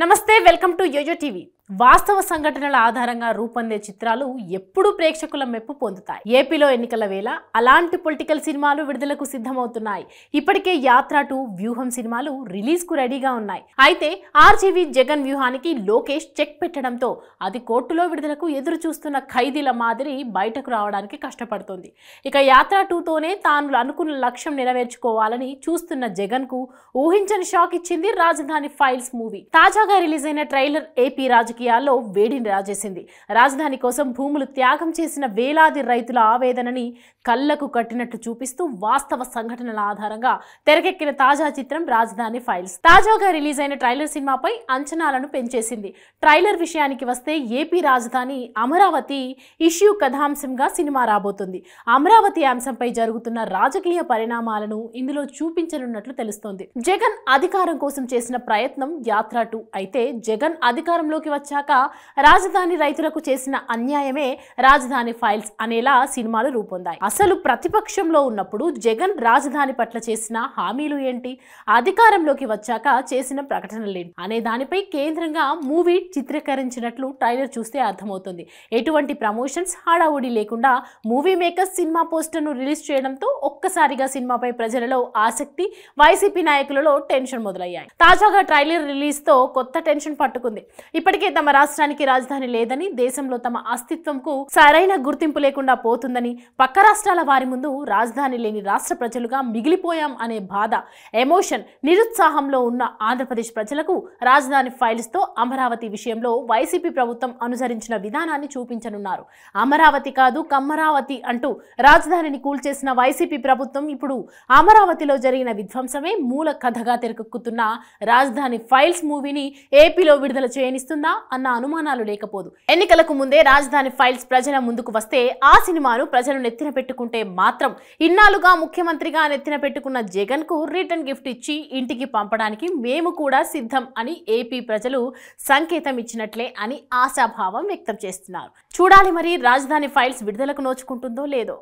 నమస్తే welcome to యోజో TV వాస్తవ సంఘటనల ఆధారంగా రూపొందే చిత్రాలు ఎప్పుడూ ప్రేక్షకుల మెప్పు పొందుతాయి ఏపీలో ఎన్నికల వేళ అలాంటి పొలిటికల్ సినిమాలు విడుదలకు సిద్ధమవుతున్నాయి ఇప్పటికే యాత్ర టు వ్యూహం సినిమాలు రిలీజ్ కు రెడీగా ఉన్నాయి అయితే ఆర్జీవీ జగన్ వ్యూహానికి లోకేష్ చెక్ పెట్టడంతో అది కోర్టులో విడుదలకు ఎదురు చూస్తున్న ఖైదీల మాదిరి బయటకు రావడానికి కష్టపడుతోంది ఇక యాత్ర టూతోనే తాను అనుకున్న లక్ష్యం నెరవేర్చుకోవాలని చూస్తున్న జగన్ కు ఊహించని షాక్ ఇచ్చింది రాజధాని ఫైల్స్ మూవీ తాజాగా కొత్తగా రిలీజ్ అయిన ట్రైలర్ ఏపీ రాజకీయాల్లో వేడిని రాజేసింది రాజధాని కోసం భూములు త్యాగం చేసిన వేలాది రైతుల ఆవేదనని కళ్లకు కట్టినట్లు చూపిస్తూ వాస్తవ సంఘటనల ఆధారంగా తెరకెక్కిన తాజా చిత్రం రాజధాని ఫైల్స్ తాజాగా రిలీజ్ అయిన ట్రైలర్ సినిమాపై అంచనాలను పెంచేసింది ట్రైలర్ విషయానికి వస్తే ఏపీ రాజధాని అమరావతి ఇష్యూ కథాంశంగా సినిమా రాబోతుంది అమరావతి అంశంపై జరుగుతున్న రాజకీయ పరిణామాలను ఇందులో చూపించనున్నట్లు తెలుస్తోంది జగన్ అధికారం కోసం చేసిన ప్రయత్నం యాత్ర టూ అయితే జగన్ అధికారంలోకి వచ్చాక రాజధాని రైతులకు చేసిన అన్యాయమే రాజధాని ఫైల్స్ అనేలా సినిమాలు రూపొందాయి అసలు ప్రతిపక్షంలో ఉన్నప్పుడు జగన్ రాజధాని పట్ల చేసిన హామీలు ఏంటి అధికారంలోకి వచ్చాక చేసిన ప్రకటనలేంటి అనే దానిపై కేంద్రంగా మూవీ చిత్రీకరించినట్లు ట్రైలర్ చూస్తే అర్థమవుతుంది ఎటువంటి ప్రమోషన్స్ హడావుడి లేకుండా మూవీ మేకర్స్ సినిమా పోస్టర్ను రిలీజ్ చేయడంతో ఒక్కసారిగా సినిమాపై ప్రజలలో ఆసక్తి వైసీపీ నాయకులలో టెన్షన్ మొదలయ్యాయి తాజాగా ట్రైలర్ రిలీజ్తో కొత్త కొత్త టెన్షన్ పట్టుకుంది ఇప్పటికే తమ రాష్ట్రానికి రాజధాని లేదని దేశంలో తమ అస్తిత్వంకు సరైన గుర్తింపు లేకుండా పోతుందని పక్క రాష్ట్రాల వారి ముందు రాజధాని లేని రాష్ట్ర ప్రజలుగా మిగిలిపోయాం అనే బాధ ఎమోషన్ నిరుత్సాహంలో ఉన్న ఆంధ్రప్రదేశ్ ప్రజలకు రాజధాని ఫైల్స్తో అమరావతి విషయంలో వైసీపీ ప్రభుత్వం అనుసరించిన విధానాన్ని చూపించనున్నారు అమరావతి కాదు కమ్మరావతి అంటూ రాజధానిని కూల్చేసిన వైసీపీ ప్రభుత్వం ఇప్పుడు అమరావతిలో జరిగిన విధ్వంసమే మూల కథగా తెరకెక్కుతున్న రాజధాని ఫైల్స్ మూవీని ఏపీలో విడుదల చేయనిస్తుందా అన్న అనుమానాలు లేకపోదు ఎన్నికలకు ముందే రాజధాని ఫైల్స్ ప్రజల ముందుకు వస్తే ఆ సినిమాను ప్రజలు నెత్తిన పెట్టుకుంటే మాత్రం ఇన్నాళ్లుగా ముఖ్యమంత్రిగా నెత్తిన పెట్టుకున్న జగన్ కు రిటర్న్ గిఫ్ట్ ఇచ్చి ఇంటికి పంపడానికి మేము కూడా సిద్ధం అని ఏపీ ప్రజలు సంకేతం ఇచ్చినట్లే అని ఆశాభావం వ్యక్తం చేస్తున్నారు చూడాలి మరి రాజధాని ఫైల్స్ విడుదలకు నోచుకుంటుందో లేదో